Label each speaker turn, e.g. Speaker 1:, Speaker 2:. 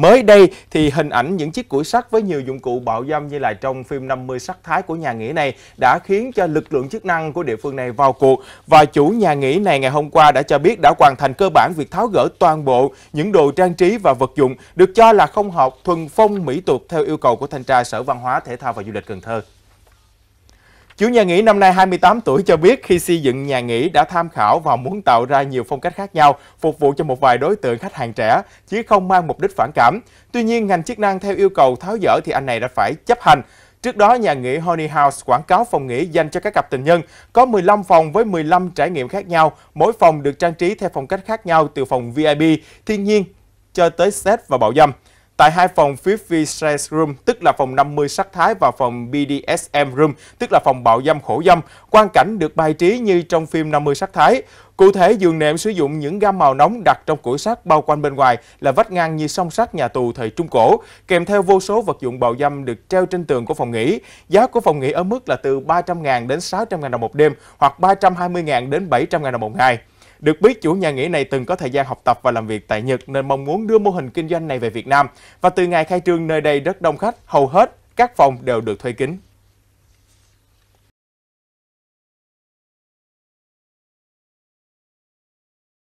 Speaker 1: Mới đây thì hình ảnh những chiếc củi sắt với nhiều dụng cụ bạo dâm như là trong phim 50 sắc thái của nhà nghỉ này đã khiến cho lực lượng chức năng của địa phương này vào cuộc và chủ nhà nghỉ này ngày hôm qua đã cho biết đã hoàn thành cơ bản việc tháo gỡ toàn bộ những đồ trang trí và vật dụng được cho là không hợp thuần phong mỹ tục theo yêu cầu của thanh tra Sở Văn hóa Thể thao và Du lịch Cần Thơ. Chủ nhà nghỉ năm nay 28 tuổi cho biết khi xây dựng nhà nghỉ đã tham khảo và muốn tạo ra nhiều phong cách khác nhau, phục vụ cho một vài đối tượng khách hàng trẻ, chứ không mang mục đích phản cảm. Tuy nhiên, ngành chức năng theo yêu cầu tháo dỡ thì anh này đã phải chấp hành. Trước đó, nhà nghỉ Honey House quảng cáo phòng nghỉ dành cho các cặp tình nhân, có 15 phòng với 15 trải nghiệm khác nhau, mỗi phòng được trang trí theo phong cách khác nhau từ phòng VIP, thiên nhiên cho tới set và bạo dâm. Tại hai phòng VIP Stress Room, tức là phòng 50 sắc thái và phòng BDSM Room, tức là phòng bạo dâm khổ dâm, quan cảnh được bài trí như trong phim 50 sắc thái. Cụ thể, giường nệm sử dụng những gam màu nóng đặt trong củi sắt bao quanh bên ngoài là vách ngang như song sắt nhà tù thời Trung Cổ, kèm theo vô số vật dụng bạo dâm được treo trên tường của phòng nghỉ. Giá của phòng nghỉ ở mức là từ 300.000 đến 600.000 đồng một đêm hoặc 320.000 đến 700.000 đồng một ngày. Được biết, chủ nhà nghỉ này từng có thời gian học tập và làm việc tại Nhật nên mong muốn đưa mô hình kinh doanh này về Việt Nam. Và từ ngày khai trương nơi đây rất đông khách, hầu hết các phòng đều được thuê kín.